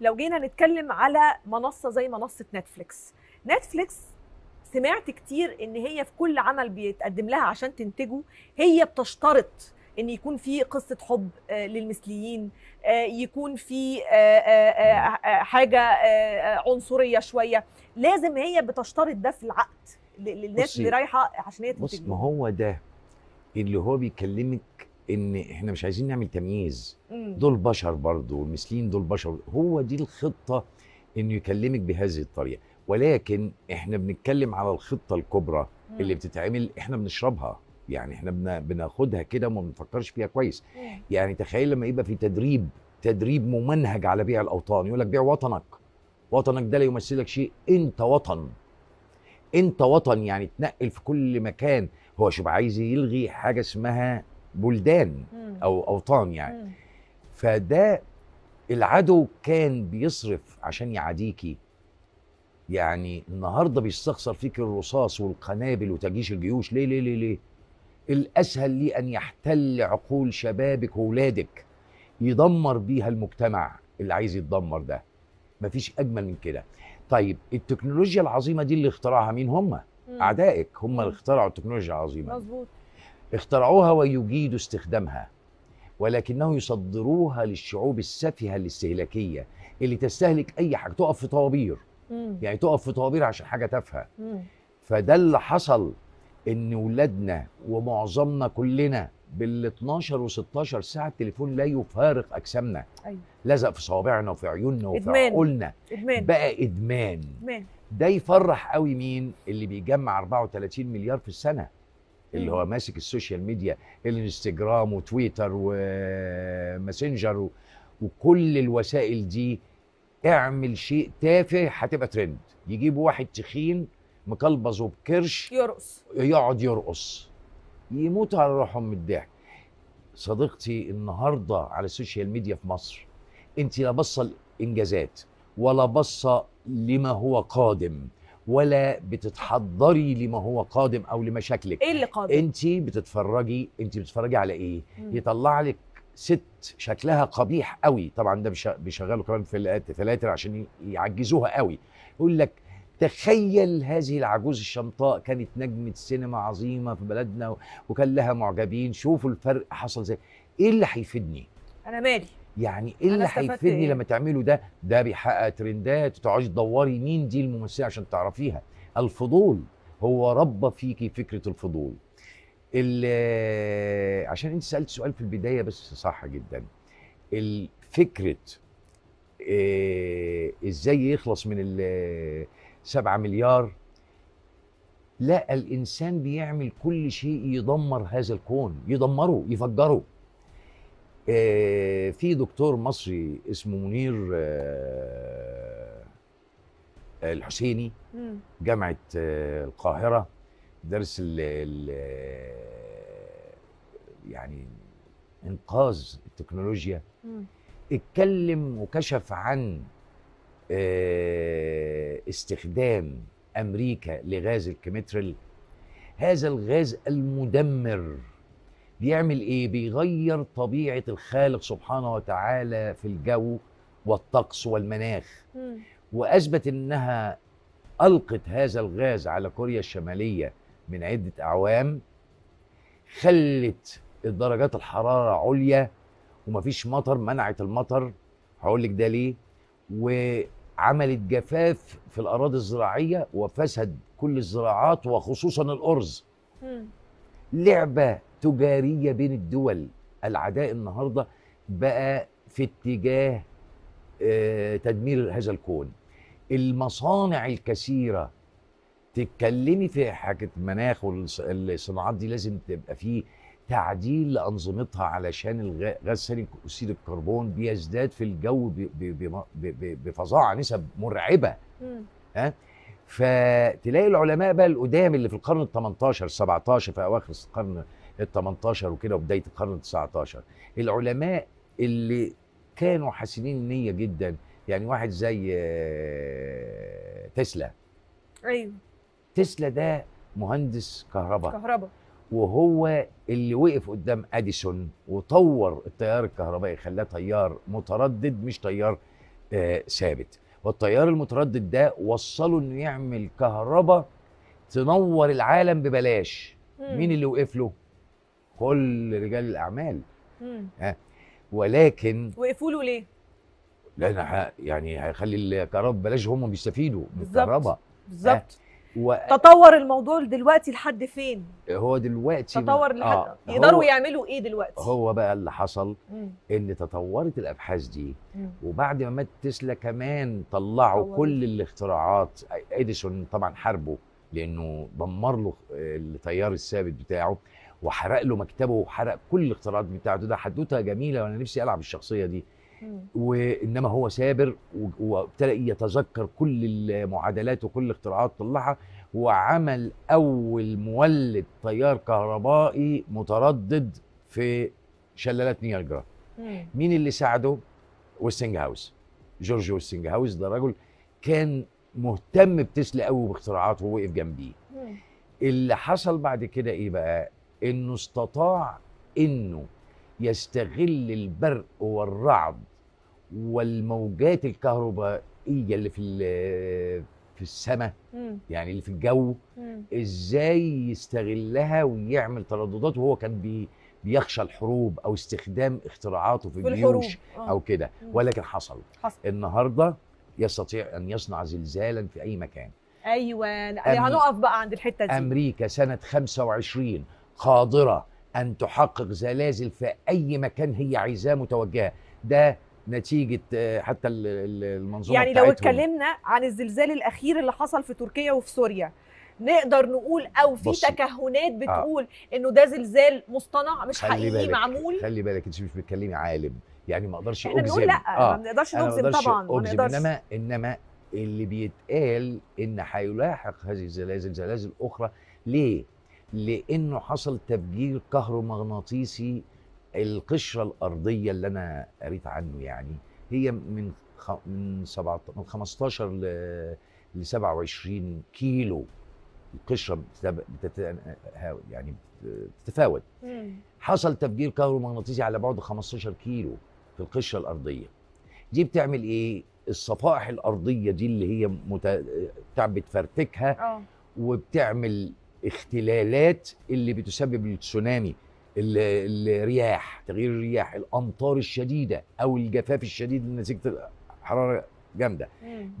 لو جينا نتكلم على منصه زي منصه نتفليكس نتفليكس سمعت كتير ان هي في كل عمل بيتقدم لها عشان تنتجه هي بتشترط ان يكون في قصه حب آه، للمثليين آه، يكون في آه، حاجه عنصريه شويه لازم هي بتشترط ده في العقد للناس اللي رايحه عشان هي تنتج بص ما هو ده اللي هو بيكلمك ان احنا مش عايزين نعمل تمييز دول بشر برضه والمثليين دول بشر هو دي الخطه انه يكلمك بهذه الطريقه ولكن احنا بنتكلم على الخطه الكبرى اللي بتتعمل احنا بنشربها يعني احنا بناخدها كده وما بنفكرش فيها كويس يعني تخيل لما يبقى في تدريب تدريب ممنهج على بيع الاوطان يقول لك بيع وطنك وطنك ده لا يمثلك شيء انت وطن انت وطن يعني تنقل في كل مكان هو شوف عايز يلغي حاجه اسمها بلدان او اوطان يعني فده العدو كان بيصرف عشان يعاديكي يعني النهارده بيستخسر فيك الرصاص والقنابل وتجيش الجيوش ليه ليه ليه ليه الاسهل ليه ان يحتل عقول شبابك واولادك يدمر بيها المجتمع اللي عايز يتدمر ده مفيش اجمل من كده طيب التكنولوجيا العظيمه دي اللي اخترعها مين هم اعدائك هم اللي اخترعوا التكنولوجيا العظيمه مظبوط اخترعوها ويجيدوا استخدامها ولكنهم يصدروها للشعوب السفهه الاستهلاكيه اللي تستهلك اي حاجه تقف في طوابير يعني تقف في طوابير عشان حاجه تافهه فده اللي حصل ان ولادنا ومعظمنا كلنا بال 12 و16 ساعه التليفون لا يفارق اجسامنا أيوة. لزق في صوابعنا وفي عيوننا وفي إدمان. عقولنا إدمان. بقى ادمان, إدمان. ده يفرح قوي مين اللي بيجمع 34 مليار في السنه اللي هو ماسك السوشيال ميديا الانستجرام وتويتر وماسنجر وكل الوسائل دي اعمل شيء تافه هتبقى ترند يجيبوا واحد تخين مكلبز وبكرش يرقص يقعد يرقص يموتوا على روحهم من الضحك صديقتي النهارده على السوشيال ميديا في مصر انت لا باصه لانجازات ولا باصه لما هو قادم ولا بتتحضري لما هو قادم او لمشاكلك ايه اللي قادم انت بتتفرجي انت بتتفرجي على ايه مم. يطلع لك ست شكلها قبيح قوي طبعا ده بيشغلوا كمان في الثلاثر عشان يعجزوها قوي يقول لك تخيل هذه العجوز الشمطاء كانت نجمة سينما عظيمة في بلدنا وكان لها معجبين شوفوا الفرق حصل زي ايه اللي هيفيدني انا مالي يعني ايه اللي هيفيدني إيه؟ لما تعمله ده ده بيحقق ترندات تقعدي تدوري مين دي الممثله عشان تعرفيها الفضول هو ربى فيكي فكره الفضول آه، عشان انت سالت سؤال في البدايه بس صح جدا الفكره إيه ازاي يخلص من ال 7 مليار لا الانسان بيعمل كل شيء يدمر هذا الكون يدمره يفجره آه، في دكتور مصري اسمه منير آه، الحسيني جامعه آه، القاهره درس ال ال يعني انقاذ التكنولوجيا اتكلم وكشف عن استخدام امريكا لغاز الكيمترل هذا الغاز المدمر بيعمل ايه بيغير طبيعه الخالق سبحانه وتعالى في الجو والطقس والمناخ واثبت انها القت هذا الغاز على كوريا الشماليه من عده اعوام خلت درجات الحراره عليا ومفيش مطر منعت المطر هقول لك ده ليه وعملت جفاف في الاراضي الزراعيه وفسد كل الزراعات وخصوصا الارز لعبه تجاريه بين الدول العداء النهارده بقى في اتجاه آه، تدمير هذا الكون المصانع الكثيره تتكلمي في حاجه مناخ والصناعات دي لازم تبقى فيه تعديل لانظمتها علشان الغاز ثاني اكسيد الكربون بيزداد في الجو بفظاعه نسب مرعبه ها فتلاقي العلماء بقى القدام اللي في القرن ال 18 17 في اواخر القرن ال 18 وكده وبدايه القرن ال 19 العلماء اللي كانوا حسنين النيه جدا يعني واحد زي آه، تسلا ايوه تسلا ده مهندس كهرباء كهرباء وهو اللي وقف قدام اديسون وطور التيار الكهربائي خلاه تيار متردد مش تيار آه، ثابت والتيار المتردد ده وصله انه يعمل كهرباء تنور العالم ببلاش مين اللي وقف له كل رجال الاعمال آه. ولكن وقفوا له ليه؟ لان ح... يعني هيخلي الكهرباء بلاش هم بيستفيدوا من الكهرباء بالظبط و... تطور الموضوع دلوقتي لحد فين؟ هو دلوقتي تطور لحد آه. يقدروا هو... يعملوا ايه دلوقتي؟ هو بقى اللي حصل مم. ان تطورت الابحاث دي مم. وبعد ما مات تسلا كمان طلعوا طورت. كل الاختراعات اديسون طبعا حاربه لانه دمر له آه، التيار الثابت بتاعه وحرق له مكتبه وحرق كل الاختراعات بتاعته ده حدوته جميله وانا نفسي العب الشخصيه دي وانما هو سابر وابتدى يتذكر كل المعادلات وكل الاختراعات طلعها وعمل اول مولد تيار كهربائي متردد في شلالات نياجرا مين اللي ساعده ويستنج هاوس جورج ويستنج هاوس ده راجل كان مهتم بتسلا قوي باختراعاته ووقف جنبيه اللي حصل بعد كده ايه بقى انه استطاع انه يستغل البرق والرعد والموجات الكهربائيه اللي في في السماء يعني اللي في الجو مم. ازاي يستغلها ويعمل ترددات وهو كان بي بيخشى الحروب او استخدام اختراعاته في, الجيوش آه. او كده ولكن حصل. حصل النهارده يستطيع ان يصنع زلزالا في اي مكان ايوه أم... هنقف بقى عند الحته دي امريكا سنه 25 قادرة أن تحقق زلازل في أي مكان هي عايزاه متوجهة ده نتيجه آه، حتى المنظومه يعني لو اتكلمنا عن الزلزال الاخير اللي حصل في تركيا وفي سوريا نقدر نقول او في تكهنات آه. بتقول آه. انه ده زلزال مصطنع مش حقيقي بالك. معمول خلي بالك انت مش بتكلمي عالم يعني ما اقدرش اجزم احنا بنقول لا آه. ما بنقدرش نجزم طبعا ما انما انما اللي بيتقال ان هيلاحق هذه الزلازل زلازل اخرى ليه؟ لانه حصل تفجير كهرومغناطيسي القشره الارضيه اللي انا قريت عنه يعني هي من من 17 من 15 ل 27 كيلو القشره بتتب... يعني بتتفاوت حصل تفجير كهرومغناطيسي على بعد 15 كيلو في القشره الارضيه دي بتعمل ايه الصفائح الارضيه دي اللي هي مت... بتاع بتفرتكها آه. وبتعمل الاختلالات اللي بتسبب التسونامي الرياح تغيير الرياح الامطار الشديده او الجفاف الشديد نتيجه حراره جامده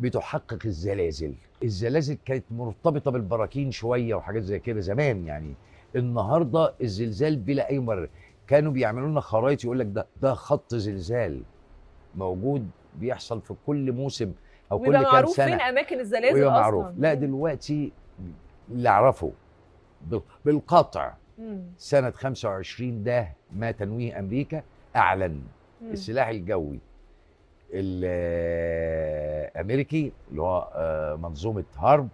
بتحقق الزلازل الزلازل كانت مرتبطه بالبراكين شويه وحاجات زي كده زمان يعني النهارده الزلزال بلا اي مبرر كانوا بيعملوا لنا خرايط يقول لك ده ده خط زلزال موجود بيحصل في كل موسم او كل كام سنه معروف فين اماكن الزلازل اصلا معروف لا دلوقتي اللي اعرفه بالقطع مم. سنة 25 ده ما تنويه أمريكا أعلن مم. السلاح الجوي الأمريكي اللي هو آه، منظومة هارب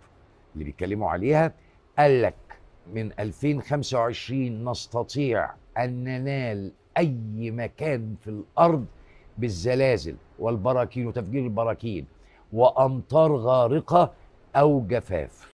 اللي بيتكلموا عليها قال لك من 2025 نستطيع أن ننال أي مكان في الأرض بالزلازل والبراكين وتفجير البراكين وأمطار غارقة أو جفاف